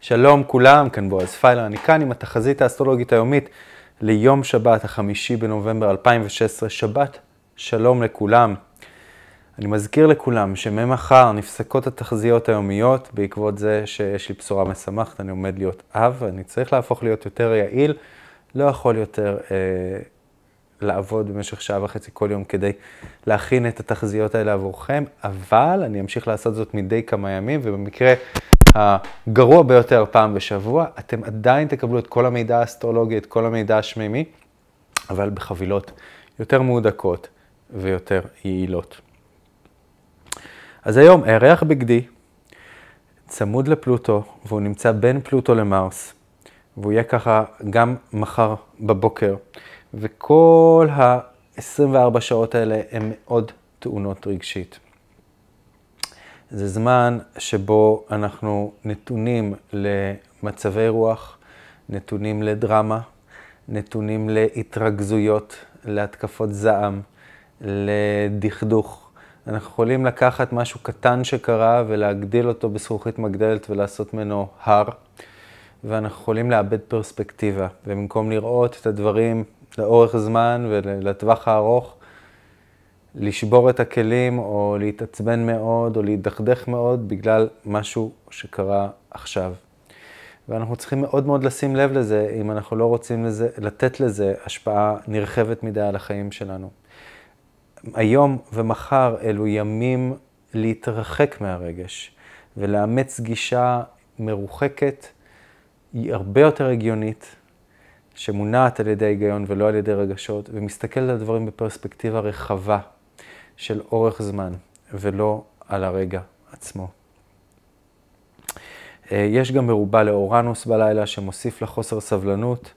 שלום כולם, כאן בועז פיילר, אני כאן עם התחזית האסטרולוגית היומית ליום שבת, החמישי בנובמבר 2016, שבת שלום לכולם. אני מזכיר לכולם שממחר נפסקות התחזיות היומיות בעקבות זה שיש לי בשורה משמחת, אני עומד להיות אב, אני צריך להפוך להיות יותר יעיל, לא יכול יותר אה, לעבוד במשך שעה וחצי כל יום כדי להכין את התחזיות האלה עבורכם, אבל אני אמשיך לעשות זאת מדי כמה ימים, ובמקרה הגרוע ביותר פעם בשבוע, אתם עדיין תקבלו את כל המידע האסטרולוגי, את כל המידע השמימי, אבל בחבילות יותר מהודקות ויותר יעילות. אז היום ארח בגדי צמוד לפלוטו, והוא נמצא בין פלוטו למרס, והוא יהיה ככה גם מחר בבוקר, וכל ה-24 שעות האלה הן מאוד טעונות רגשית. זה זמן שבו אנחנו נתונים למצבי רוח, נתונים לדרמה, נתונים להתרגזויות, להתקפות זעם, לדכדוך. אנחנו יכולים לקחת משהו קטן שקרה ולהגדיל אותו בזכוכית מגדלת ולעשות ממנו הר, ואנחנו יכולים לאבד פרספקטיבה. ובמקום לראות את הדברים לאורך זמן ולטווח הארוך, לשבור את הכלים או להתעצבן מאוד או להידכדך מאוד בגלל משהו שקרה עכשיו. ואנחנו צריכים מאוד מאוד לשים לב לזה אם אנחנו לא רוצים לזה, לתת לזה השפעה נרחבת מדי על החיים שלנו. היום ומחר אלו ימים להתרחק מהרגש ולאמץ גישה מרוחקת, היא הרבה יותר הגיונית, שמונעת על ידי היגיון ולא על ידי רגשות, ומסתכלת על הדברים בפרספקטיבה רחבה. של אורך זמן, ולא על הרגע עצמו. אה, יש גם מרובה לאורנוס בלילה שמוסיף לחוסר סבלנות,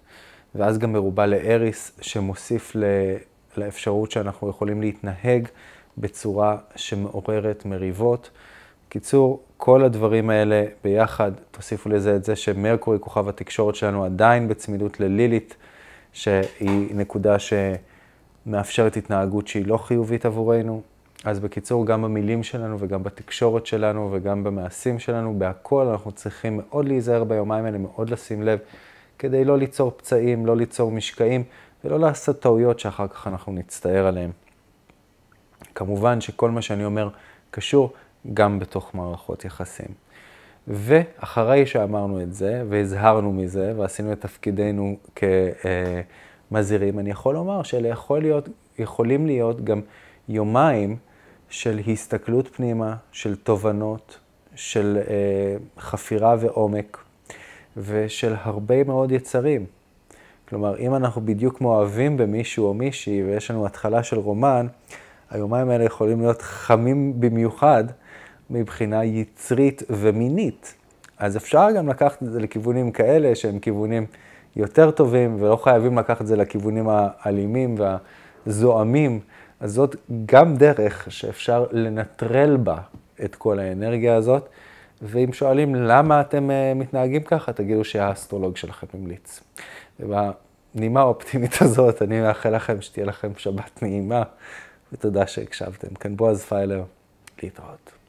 ואז גם מרובה לאריס שמוסיף ל... לאפשרות שאנחנו יכולים להתנהג בצורה שמעוררת מריבות. קיצור, כל הדברים האלה ביחד, תוסיפו לזה את זה שמרקורי, כוכב התקשורת שלנו, עדיין בצמידות ללילית, שהיא נקודה ש... מאפשרת התנהגות שהיא לא חיובית עבורנו. אז בקיצור, גם במילים שלנו וגם בתקשורת שלנו וגם במעשים שלנו, בהכל אנחנו צריכים מאוד להיזהר ביומיים האלה, מאוד לשים לב, כדי לא ליצור פצעים, לא ליצור משקעים ולא לעשות טעויות שאחר כך אנחנו נצטער עליהן. כמובן שכל מה שאני אומר קשור גם בתוך מערכות יחסים. ואחרי שאמרנו את זה, והזהרנו מזה, ועשינו את תפקידנו כ... אה, מזהירים, אני יכול לומר שיכולים להיות, להיות גם יומיים של הסתכלות פנימה, של תובנות, של אה, חפירה ועומק ושל הרבה מאוד יצרים. כלומר, אם אנחנו בדיוק מאוהבים במישהו או מישהי ויש לנו התחלה של רומן, היומיים האלה יכולים להיות חמים במיוחד מבחינה יצרית ומינית. אז אפשר גם לקחת את זה לכיוונים כאלה שהם כיוונים יותר טובים, ולא חייבים לקחת את זה לכיוונים האלימים והזועמים. אז זאת גם דרך שאפשר לנטרל בה את כל האנרגיה הזאת. ואם שואלים למה אתם אה, מתנהגים ככה, תגידו שהאסטרולוג שלכם המליץ. ובנימה האופטימית הזאת, אני מאחל לכם שתהיה לכם שבת נעימה, ותודה שהקשבתם. כאן בועז פיילר, להתראות.